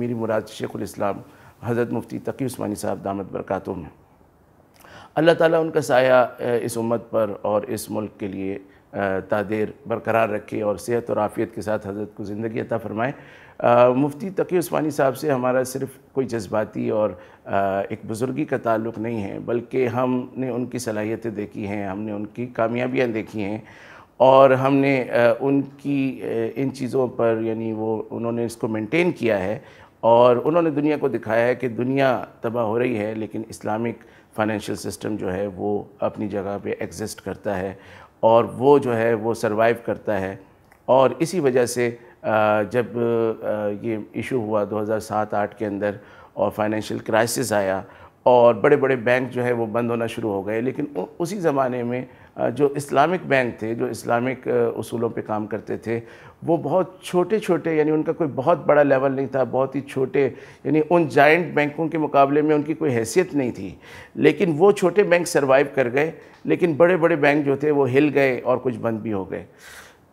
میری مراد شیخ الاسلام حضرت مفتی تقی عثمانی صاحب دامت برکاتوں میں اللہ تعالیٰ ان کا سایہ اس امت پر اور اس ملک کے لیے تادیر برقرار رکھے اور صحت اور عافیت کے ساتھ حضرت کو زندگی عطا فرمائے مفتی تقی عثمانی صاحب سے ہمارا صرف کوئی جذباتی اور ایک بزرگی کا تعلق نہیں ہے بلکہ ہم نے ان کی صلاحیتیں دیکھی ہیں ہم نے ان کی کامیابیاں دیکھی ہیں اور ہم نے ان کی ان چیزوں پر یعنی وہ انہوں نے اس کو مینٹین کیا ہے اور انہوں نے دنیا کو دکھایا ہے کہ دنیا تباہ ہو رہی ہے لیکن اسلامک فائنینشیل سسٹم جو ہے وہ اپنی جگہ پہ ایگزسٹ کرتا ہے اور وہ جو ہے وہ سروائیو کرتا ہے اور اسی وجہ سے جب یہ ایشو ہوا دو ہزار سات آٹھ کے اندر اور فائنینشیل کرائسس آیا اور بڑے بڑے بینک جو ہے وہ بند ہونا شروع ہو گئے لیکن اسی زمانے میں جو اسلامک بینک تھے جو اسلامک اصولوں پہ کام کرتے تھے وہ بہت چھوٹے چھوٹے یعنی ان کا کوئی بہت بڑا لیول نہیں تھا بہت ہی چھوٹے یعنی ان جائنٹ بینکوں کے مقابلے میں ان کی کوئی حیثیت نہیں تھی لیکن وہ چھوٹے بینک سروائیو کر گئے لیکن بڑے بڑے بینک جو تھے وہ ہل گئے اور کچھ بند بھی ہو گئے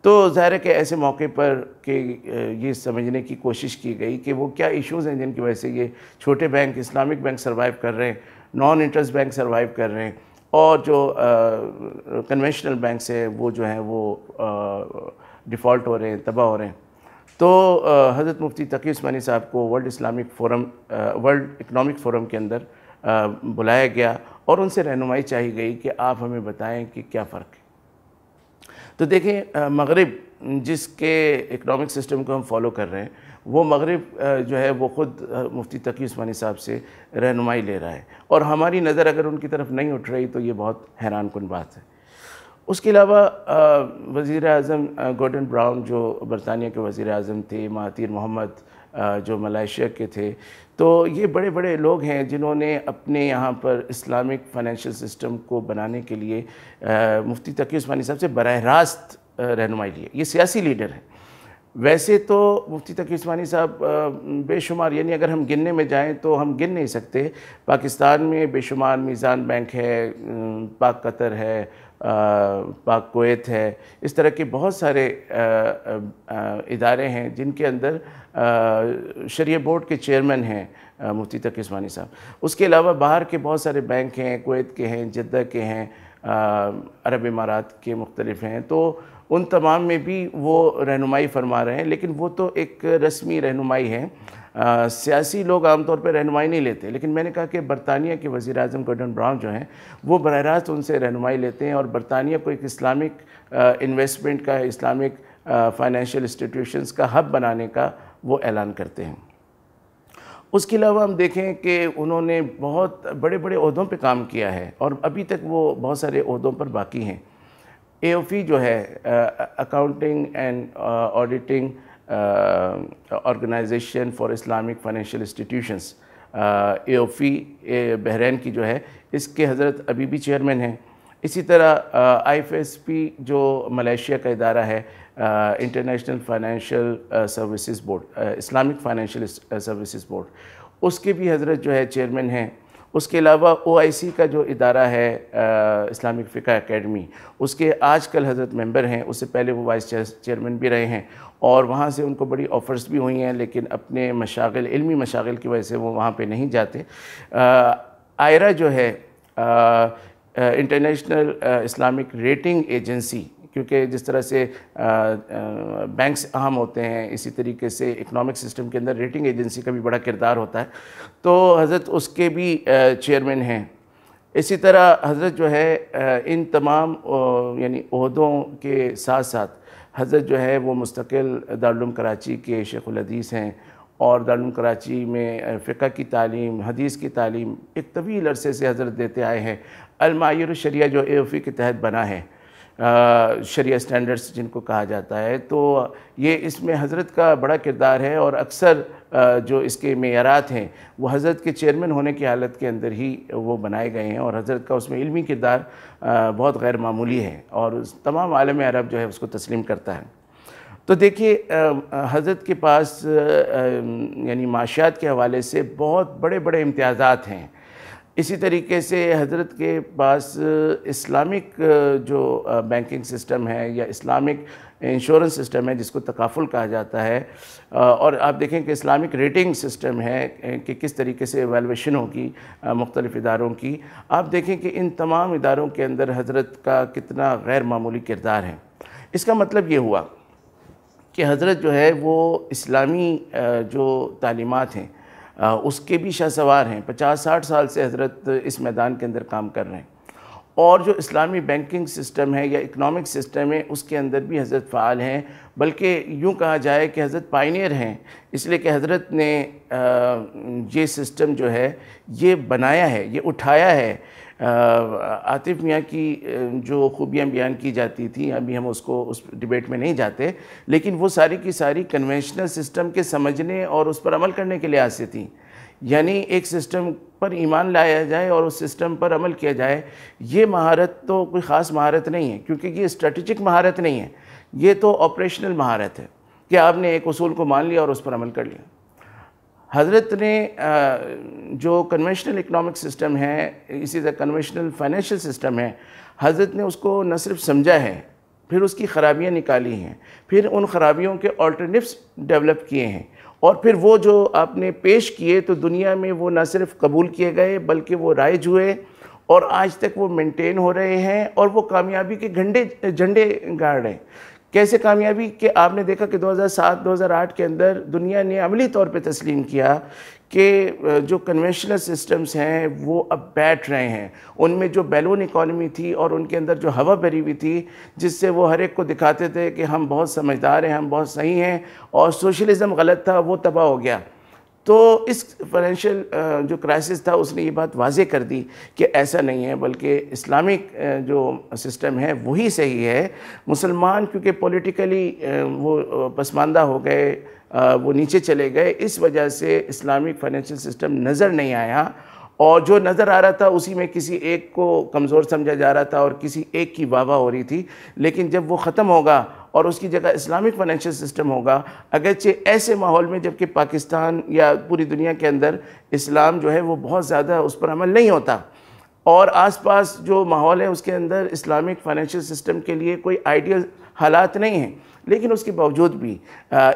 تو ظاہر ہے کہ ایسے موقع پر کہ یہ سمجھنے کی کوشش کی گئی کہ وہ کیا ایشوز ہیں جن کی وجہ سے یہ چھوٹے بینک اسلامک بینک سروائیو کر رہے ہیں نان انٹرسٹ بینک سروائیو کر رہے ہیں اور جو کنونشنل بینکس ہیں وہ جو ہیں وہ ڈیفالٹ ہو رہے ہیں تباہ ہو رہے ہیں تو حضرت مفتی تقی عثمانی صاحب کو world Islamic forum world economic forum کے اندر بلایا گیا اور ان سے رہنمائی چاہی گئی کہ آپ ہمیں بتائیں کہ کیا فرق ہے تو دیکھیں مغرب جس کے اکنامک سسٹم کو ہم فالو کر رہے ہیں وہ مغرب جو ہے وہ خود مفتی تقی عثمانی صاحب سے رہنمائی لے رہا ہے اور ہماری نظر اگر ان کی طرف نہیں اٹھ رہی تو یہ بہت حیران کن بات ہے اس کے علاوہ وزیر اعظم گورڈن براؤن جو برطانیہ کے وزیر اعظم تھے مہاتیر محمد جو ملائیشیا کے تھے تو یہ بڑے بڑے لوگ ہیں جنہوں نے اپنے یہاں پر اسلامک فائنینشیل سسٹم کو بنانے کے لیے مفتی تقی عثمانی صاحب سے براہ راست رہنمائی لی ہے یہ سیاسی لیڈر ہیں ویسے تو مفتی تقی عثمانی صاحب بے شمار یعنی اگر ہم گننے میں جائیں تو ہم گن نہیں سکتے پاکستان میں بے شمار میزان بینک ہے پاک قطر ہے پاک کویت ہے اس طرح کے بہت سارے ادارے ہیں جن کے اندر شریعہ بورڈ کے چیئرمین ہیں مفتی تقی عثمانی صاحب اس کے علاوہ باہر کے بہت سارے بینک ہیں کویت کے ہیں جدہ کے ہیں عرب امارات کے مختلف ہیں تو ان تمام میں بھی وہ رہنمائی فرما رہے ہیں لیکن وہ تو ایک رسمی رہنمائی ہے سیاسی لوگ عام طور پہ رہنمائی نہیں لیتے لیکن میں نے کہا کہ برطانیہ کے وزیر اعظم گوڈن براؤن جو ہیں وہ براہ راست ان سے رہنمائی لیتے ہیں اور برطانیہ کو ایک اسلامک انویسٹمنٹ کا اسلامک فائنینشیل انسٹیٹیوشنس کا ہب بنانے کا وہ اعلان کرتے ہیں اس کے علاوہ ہم دیکھیں کہ انہوں نے بہت بڑے بڑے عہدوں پہ کام کیا ہے اور ابھی تک وہ بہت سارے عہدوں پر باقی ہیں اے او فی جو ہے accounting and auditing organisation for Islamic financial institutions اے او فی بحرین کی جو ہے اس کے حضرت ابھی بھی چیئرمین ہیں اسی طرح آئی ایف ایس پی جو ملیشیا کا ادارہ ہے international financial services board Islamic financial services board اس کے بھی حضرت جو ہے چیئرمین ہیں اس کے علاوہ او آئی سی کا جو ادارہ ہے اسلامک فقہ اکیڈمی اس کے آج کل حضرت ممبر ہیں اس سے پہلے وہ وائس چیئرمین بھی رہے ہیں اور وہاں سے ان کو بڑی آفرز بھی ہوئی ہیں لیکن اپنے مشاغل علمی مشاغل کی وجہ سے وہ وہاں پہ نہیں جاتے آئرہ جو ہے انٹرنیشنل اسلامک ریٹنگ ایجنسی کیونکہ جس طرح سے بینکس اہم ہوتے ہیں اسی طریقے سے اکنامک سسٹم کے اندر ریٹنگ ایجنسی کا بھی بڑا کردار ہوتا ہے تو حضرت اس کے بھی چیئرمین ہیں اسی طرح حضرت جو ہے ان تمام یعنی عہدوں کے ساتھ ساتھ حضرت جو ہے وہ مستقل دارالعلوم کراچی کے شیخ الحدیث ہیں اور دارالعلوم کراچی میں فقہ کی تعلیم حدیث کی تعلیم ایک طویل عرصے سے حضرت دیتے آئے ہیں الشریعہ جو اے او کے تحت بنا ہے شریعہ سٹینڈرز جن کو کہا جاتا ہے تو یہ اس میں حضرت کا بڑا کردار ہے اور اکثر جو اس کے معیارات ہیں وہ حضرت کے چیئرمین ہونے کی حالت کے اندر ہی وہ بنائے گئے ہیں اور حضرت کا اس میں علمی کردار بہت غیر معمولی ہے اور تمام عالم عرب جو ہے اس کو تسلیم کرتا ہے تو دیکھیے حضرت کے پاس یعنی معاشیات کے حوالے سے بہت بڑے بڑے امتیازات ہیں اسی طریقے سے حضرت کے پاس اسلامک جو بینکنگ سسٹم ہے یا اسلامک انشورنس سسٹم ہے جس کو تقافل کہا جاتا ہے اور آپ دیکھیں کہ اسلامک ریٹنگ سسٹم ہے کہ کس طریقے سے ایویلویشن ہوگی مختلف اداروں کی آپ دیکھیں کہ ان تمام اداروں کے اندر حضرت کا کتنا غیر معمولی کردار ہے اس کا مطلب یہ ہوا کہ حضرت جو ہے وہ اسلامی جو تعلیمات ہیں اس کے بھی شاہ سوار ہیں پچاس ساٹھ سال سے حضرت اس میدان کے اندر کام کر رہے ہیں اور جو اسلامی بینکنگ سسٹم ہے یا اکنامک سسٹم ہے اس کے اندر بھی حضرت فعال ہیں بلکہ یوں کہا جائے کہ حضرت پائنی ہیں اس لیے کہ حضرت نے یہ سسٹم جو ہے یہ بنایا ہے یہ اٹھایا ہے عاطف میاں کی جو خوبیاں بیان کی جاتی تھیں ابھی ہم اس کو اس ڈبیٹ میں نہیں جاتے لیکن وہ ساری کی ساری کنونشنل سسٹم کے سمجھنے اور اس پر عمل کرنے کے لحاظ سے تھیں یعنی ایک سسٹم پر ایمان لایا جائے اور اس سسٹم پر عمل کیا جائے یہ مہارت تو کوئی خاص مہارت نہیں ہے کیونکہ یہ اسٹریٹجک مہارت نہیں ہے یہ تو آپریشنل مہارت ہے کہ آپ نے ایک اصول کو مان لیا اور اس پر عمل کر لیا حضرت نے جو کنونشنل اکنامک سسٹم ہے اسی طرح کنونشنل فائنینشیل سسٹم ہے حضرت نے اس کو نہ صرف سمجھا ہے پھر اس کی خرابیاں نکالی ہیں پھر ان خرابیوں کے آلٹرنیٹس ڈیولپ کیے ہیں اور پھر وہ جو آپ نے پیش کیے تو دنیا میں وہ نہ صرف قبول کیے گئے بلکہ وہ رائج ہوئے اور آج تک وہ مینٹین ہو رہے ہیں اور وہ کامیابی کے جھنڈے جھنڈے گاڑ ہیں کیسے کامیابی کہ آپ نے دیکھا کہ دو ہزار سات دو ہزار آٹھ کے اندر دنیا نے عملی طور پہ تسلیم کیا کہ جو کنونشنل سسٹمز ہیں وہ اب بیٹھ رہے ہیں ان میں جو بیلون اکانومی تھی اور ان کے اندر جو ہوا بھری ہوئی تھی جس سے وہ ہر ایک کو دکھاتے تھے کہ ہم بہت سمجھدار ہیں ہم بہت صحیح ہیں اور سوشلزم غلط تھا وہ تباہ ہو گیا تو اس فائنینشیل جو کرائسس تھا اس نے یہ بات واضح کر دی کہ ایسا نہیں ہے بلکہ اسلامک جو سسٹم ہے وہی صحیح ہے مسلمان کیونکہ پولیٹیکلی وہ پسماندہ ہو گئے وہ نیچے چلے گئے اس وجہ سے اسلامک فائنینشیل سسٹم نظر نہیں آیا اور جو نظر آ رہا تھا اسی میں کسی ایک کو کمزور سمجھا جا رہا تھا اور کسی ایک کی واہ ہو رہی تھی لیکن جب وہ ختم ہوگا اور اس کی جگہ اسلامک فائنینشیل سسٹم ہوگا اگرچہ ایسے ماحول میں جب کہ پاکستان یا پوری دنیا کے اندر اسلام جو ہے وہ بہت زیادہ اس پر عمل نہیں ہوتا اور آس پاس جو ماحول ہے اس کے اندر اسلامک فائنینشیل سسٹم کے لیے کوئی آئیڈیل حالات نہیں ہیں لیکن اس کے باوجود بھی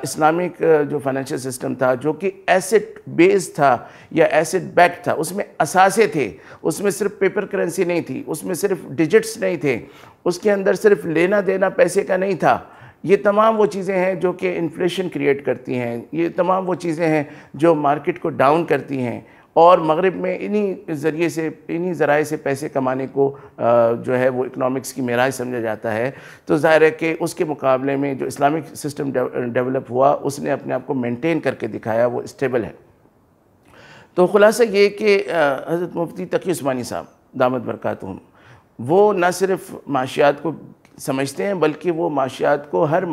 اسلامک جو فائنینشیل سسٹم تھا جو کہ ایسٹ بیس تھا یا ایسٹ بیک تھا اس میں اثاثے تھے اس میں صرف پیپر کرنسی نہیں تھی اس میں صرف ڈیجٹس نہیں تھے اس کے اندر صرف لینا دینا پیسے کا نہیں تھا یہ تمام وہ چیزیں ہیں جو کہ انفلیشن کریٹ کرتی ہیں یہ تمام وہ چیزیں ہیں جو مارکیٹ کو ڈاؤن کرتی ہیں اور مغرب میں انہی ذریعے سے انہی ذرائع سے پیسے کمانے کو جو ہے وہ اکنامکس کی معراج سمجھا جاتا ہے تو ظاہر ہے کہ اس کے مقابلے میں جو اسلامک سسٹم ڈیولپ ہوا اس نے اپنے آپ کو مینٹین کر کے دکھایا وہ اسٹیبل ہے تو خلاصہ یہ کہ حضرت مفتی تقی عثمانی صاحب دعوت ہوں وہ نہ صرف معاشیات کو سمجھتے ہیں بلکہ وہ معاشیات کو ہر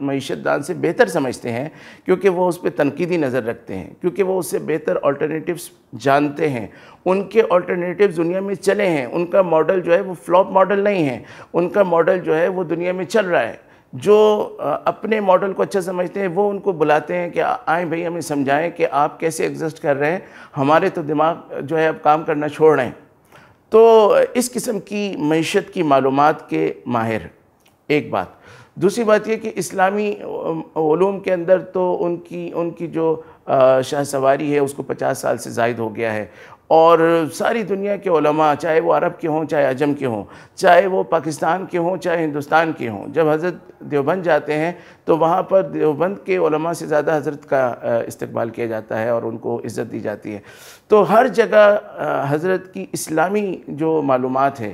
معیشت دان سے بہتر سمجھتے ہیں کیونکہ وہ اس پہ تنقیدی نظر رکھتے ہیں کیونکہ وہ اس سے بہتر آلٹرنیٹیوز جانتے ہیں ان کے آلٹرنیٹیوز دنیا میں چلے ہیں ان کا ماڈل جو ہے وہ فلاپ ماڈل نہیں ہے ان کا ماڈل جو ہے وہ دنیا میں چل رہا ہے جو اپنے ماڈل کو اچھا سمجھتے ہیں وہ ان کو بلاتے ہیں کہ آئیں بھائی ہمیں سمجھائیں کہ آپ کیسے ایگزسٹ کر رہے ہیں ہمارے تو دماغ جو ہے اب کام کرنا چھوڑ رہے ہیں تو اس قسم کی معیشت کی معلومات کے ماہر ایک بات دوسری بات یہ کہ اسلامی علوم کے اندر تو ان کی ان کی جو شاہ سواری ہے اس کو پچاس سال سے زائد ہو گیا ہے اور ساری دنیا کے علماء چاہے وہ عرب کے ہوں چاہے عجم کے ہوں چاہے وہ پاکستان کے ہوں چاہے ہندوستان کے ہوں جب حضرت دیوبند جاتے ہیں تو وہاں پر دیوبند کے علماء سے زیادہ حضرت کا استقبال کیا جاتا ہے اور ان کو عزت دی جاتی ہے تو ہر جگہ حضرت کی اسلامی جو معلومات ہے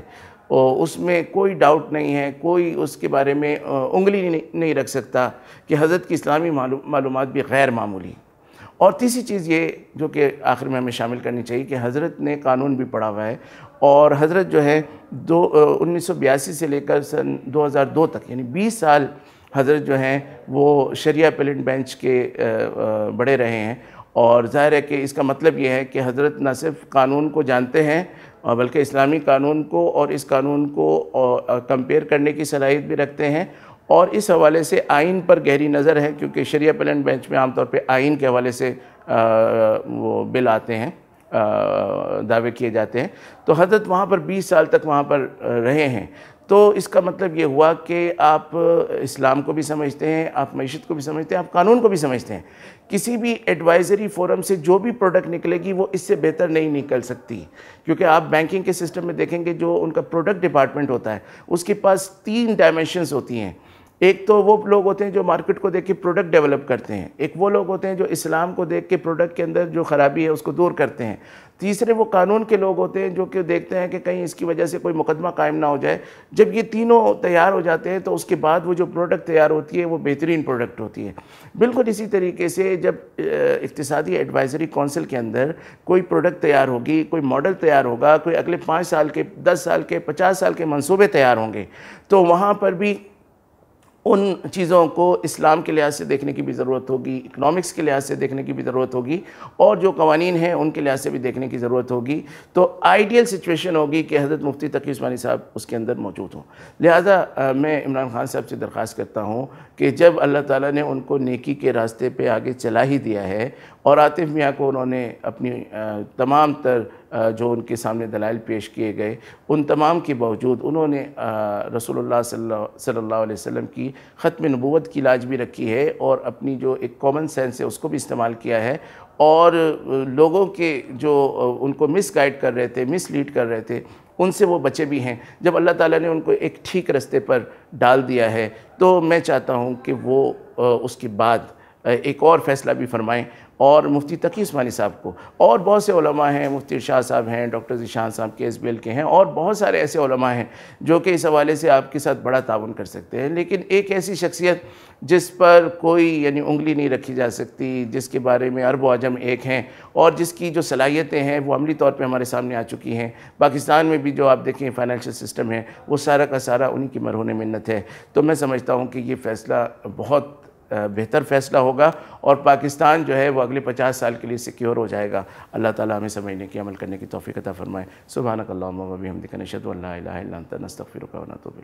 اس میں کوئی ڈاؤٹ نہیں ہے کوئی اس کے بارے میں انگلی نہیں رکھ سکتا کہ حضرت کی اسلامی معلومات بھی غیر معمولی اور تیسری چیز یہ جو کہ آخر میں ہمیں شامل کرنی چاہیے کہ حضرت نے قانون بھی پڑھا ہوا ہے اور حضرت جو ہے دو انیس سو بیاسی سے لے کر سن دو ہزار دو تک یعنی بیس سال حضرت جو ہیں وہ شریعہ پلنٹ بینچ کے بڑے رہے ہیں اور ظاہر ہے کہ اس کا مطلب یہ ہے کہ حضرت نہ صرف قانون کو جانتے ہیں بلکہ اسلامی قانون کو اور اس قانون کو کمپیئر کرنے کی صلاحیت بھی رکھتے ہیں اور اس حوالے سے آئین پر گہری نظر ہے کیونکہ شریعہ پلین بینچ میں عام طور پہ آئین کے حوالے سے وہ بل آتے ہیں دعوے کیے جاتے ہیں تو حضرت وہاں پر بیس سال تک وہاں پر رہے ہیں تو اس کا مطلب یہ ہوا کہ آپ اسلام کو بھی سمجھتے ہیں آپ معیشت کو بھی سمجھتے ہیں آپ قانون کو بھی سمجھتے ہیں کسی بھی ایڈوائزری فورم سے جو بھی پروڈکٹ نکلے گی وہ اس سے بہتر نہیں نکل سکتی کیونکہ آپ بینکنگ کے سسٹم میں دیکھیں گے جو ان کا پروڈکٹ ڈپارٹمنٹ ہوتا ہے اس کے پاس تین ڈائمینشنس ہوتی ہیں ایک تو وہ لوگ ہوتے ہیں جو مارکیٹ کو دیکھ کے پروڈکٹ ڈیولپ کرتے ہیں ایک وہ لوگ ہوتے ہیں جو اسلام کو دیکھ کے پروڈکٹ کے اندر جو خرابی ہے اس کو دور کرتے ہیں تیسرے وہ قانون کے لوگ ہوتے ہیں جو کہ دیکھتے ہیں کہ کہیں اس کی وجہ سے کوئی مقدمہ قائم نہ ہو جائے جب یہ تینوں تیار ہو جاتے ہیں تو اس کے بعد وہ جو پروڈکٹ تیار ہوتی ہے وہ بہترین پروڈکٹ ہوتی ہے بالکل اسی طریقے سے جب اقتصادی ایڈوائزری کونسل کے اندر کوئی پروڈکٹ تیار ہوگی کوئی ماڈل تیار ہوگا کوئی اگلے پانچ سال کے دس سال کے پچاس سال کے منصوبے تیار ہوں گے تو وہاں پر بھی ان چیزوں کو اسلام کے لحاظ سے دیکھنے کی بھی ضرورت ہوگی اکنامکس کے لحاظ سے دیکھنے کی بھی ضرورت ہوگی اور جو قوانین ہیں ان کے لحاظ سے بھی دیکھنے کی ضرورت ہوگی تو آئیڈیل سچویشن ہوگی کہ حضرت مفتی تقی عثمانی صاحب اس کے اندر موجود ہوں لہٰذا میں عمران خان صاحب سے درخواست کرتا ہوں کہ جب اللہ تعالیٰ نے ان کو نیکی کے راستے پہ آگے چلا ہی دیا ہے اور عاطف میاں کو انہوں نے اپنی تمام تر جو ان کے سامنے دلائل پیش کیے گئے ان تمام کے باوجود انہوں نے رسول اللہ صلی اللہ علیہ وسلم کی ختم نبوت کی لاج بھی رکھی ہے اور اپنی جو ایک کامن سینس ہے اس کو بھی استعمال کیا ہے اور لوگوں کے جو ان کو مس گائیڈ کر رہے تھے مس لیڈ کر رہے تھے ان سے وہ بچے بھی ہیں جب اللہ تعالیٰ نے ان کو ایک ٹھیک رستے پر ڈال دیا ہے تو میں چاہتا ہوں کہ وہ اس کے بعد ایک اور فیصلہ بھی فرمائیں اور مفتی تقی عثمانی صاحب کو اور بہت سے علماء ہیں مفتی شاہ صاحب ہیں ڈاکٹر ذیشان صاحب کے ایس بی ایل کے ہیں اور بہت سارے ایسے علماء ہیں جو کہ اس حوالے سے آپ کے ساتھ بڑا تعاون کر سکتے ہیں لیکن ایک ایسی شخصیت جس پر کوئی یعنی انگلی نہیں رکھی جا سکتی جس کے بارے میں عرب و عجم ایک ہیں اور جس کی جو صلاحیتیں ہیں وہ عملی طور پہ ہمارے سامنے آ چکی ہیں پاکستان میں بھی جو آپ دیکھیں فائنینشیل سسٹم ہے وہ سارا کا سارا انہی کی مرہون منت ہے تو میں سمجھتا ہوں کہ یہ فیصلہ بہت بہتر فیصلہ ہوگا اور پاکستان جو ہے وہ اگلے پچاس سال کے لیے سیکیور ہو جائے گا اللہ تعالیٰ ہمیں سمجھنے کی عمل کرنے کی توفیق عطا فرمائے سبحانک اللہم اللہ وبی ہم و نشد الہ اللہ انت اللہ و نتوب بالکل